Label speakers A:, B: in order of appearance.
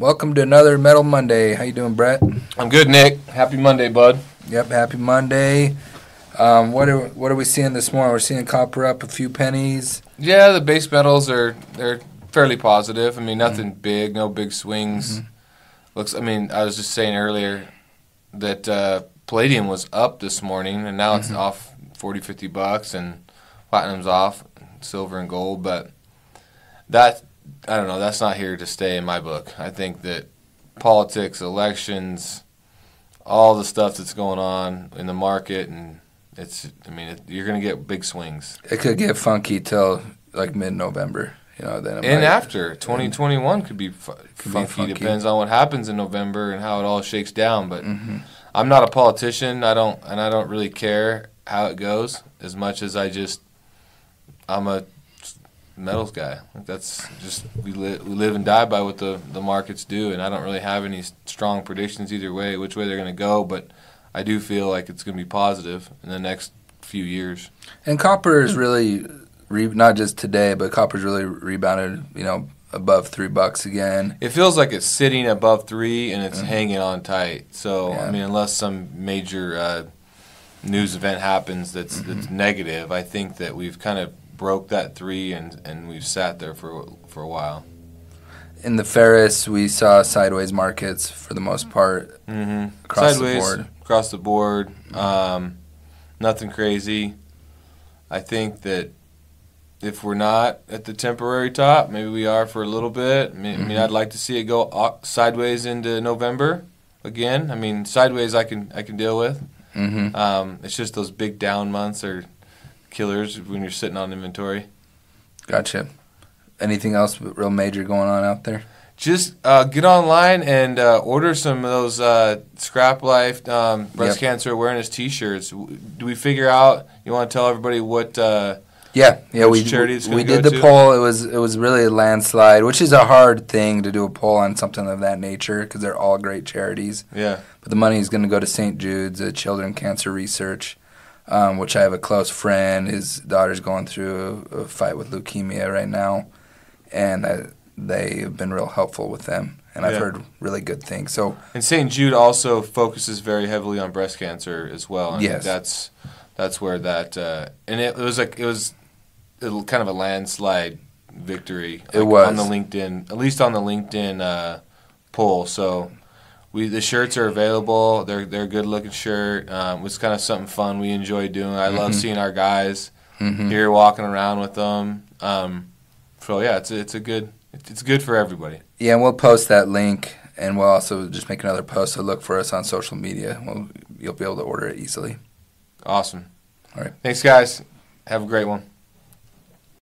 A: Welcome to another Metal Monday. How you doing, Brett? I'm good, Nick. Happy Monday, bud. Yep, happy Monday. Um, what are what are we seeing this morning? We're seeing copper up a few pennies.
B: Yeah, the base metals are they're fairly positive. I mean, mm-hmm. nothing mm-hmm. big, no big swings. Mm-hmm. Looks. I mean, I was just saying earlier that uh, palladium was up this morning, and now mm-hmm. it's off 40, 50 bucks, and platinum's off, silver and gold, but that I don't know. That's not here to stay in my book. I think that politics, elections, all the stuff that's going on in the market, and it's. I mean, it, you're going to get big swings. It could get
A: funky till like mid-November. You know, then and might, after 2021
B: could be fu- could funky, funky. Depends on what happens in November and how it all shakes down. But mm-hmm. I'm not a politician. I don't, and I don't really care how it goes as much as I just I'm a metals guy. Like that's just we, li- we live and die by what the the markets do, and I don't really have any strong predictions either way, which way they're going to go. But I do feel like it's going to be positive in the
A: next few years. And copper is really re- not just today, but copper's really rebounded. You know, above three bucks again.
B: It feels like it's sitting above three and it's mm-hmm. hanging on tight. So yeah. I mean, unless some major uh, news event happens that's mm-hmm. that's negative, I think that we've kind of broke that three, and and we've sat there for for a while.
A: In the Ferris, we saw sideways markets for the most part. Mm-hmm. Across sideways, the board.
B: across the board, um, nothing crazy. I think that if we're not at the temporary top, maybe we are for a little bit. I mean, mm-hmm. I mean mm-hmm. I'd like to see it go sideways into November again. I mean, sideways I can I can deal with. Mm-hmm. Um, it's just those big down months are killers when you're sitting on inventory.
A: Gotcha. Anything else real major going on out there?
B: Just uh, get online and uh, order some of those uh, Scrap Life um, breast yep. cancer awareness T-shirts. Do we figure out? You want to tell everybody what? Uh, yeah, yeah, which we charity we did the to? poll. It was
A: it was really a landslide, which is a hard thing to do a poll on something of that nature because they're all great charities. Yeah, but the money is going to go to St. Jude's, uh, Children Cancer Research, um, which I have a close friend. His daughter's going through a, a fight with leukemia right now, and I, they have been real helpful with them. And yeah. I've heard really good things. So
B: and St. Jude also focuses very heavily on breast cancer as well. And yes, that's that's where that uh, and it, it was like it was kind of a landslide victory. Like, it was on the LinkedIn, at least on the LinkedIn uh, poll. So we the shirts are available. They're they're a good looking shirt. Um, it's kind of something fun we enjoy doing. I mm-hmm. love seeing our guys mm-hmm. here walking around with them. Um, so yeah, it's a, it's a good it's good for everybody.
A: Yeah, and we'll post that link, and we'll also just make another post. So look for us on social media. We'll, you'll be able to order it easily.
B: Awesome. All right.
A: Thanks, guys. Have a great one.